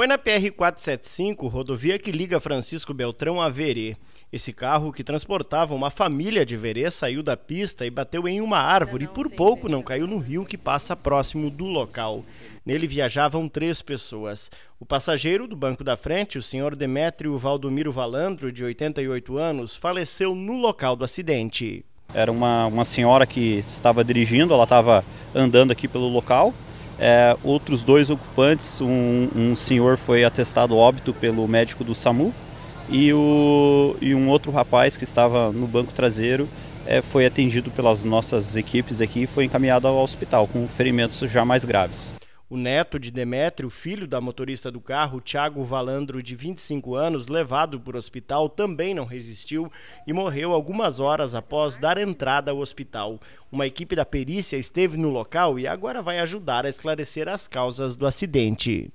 Foi na PR-475, rodovia que liga Francisco Beltrão a Verê. Esse carro que transportava uma família de Verê saiu da pista e bateu em uma árvore e por pouco não caiu no rio que passa próximo do local. Nele viajavam três pessoas. O passageiro do banco da frente, o senhor Demétrio Valdomiro Valandro, de 88 anos, faleceu no local do acidente. Era uma, uma senhora que estava dirigindo, ela estava andando aqui pelo local é, outros dois ocupantes, um, um, senhor foi atestado óbito pelo médico do SAMU e, o, e um outro rapaz que estava no banco traseiro é, foi atendido pelas nossas equipes aqui e foi encaminhado ao hospital com ferimentos já mais graves. O neto de Demétrio, filho da motorista do carro, Tiago Valandro, de 25 anos, levado para o hospital, também não resistiu e morreu algumas horas após dar entrada ao hospital. Uma equipe da perícia esteve no local e agora vai ajudar a esclarecer as causas do acidente.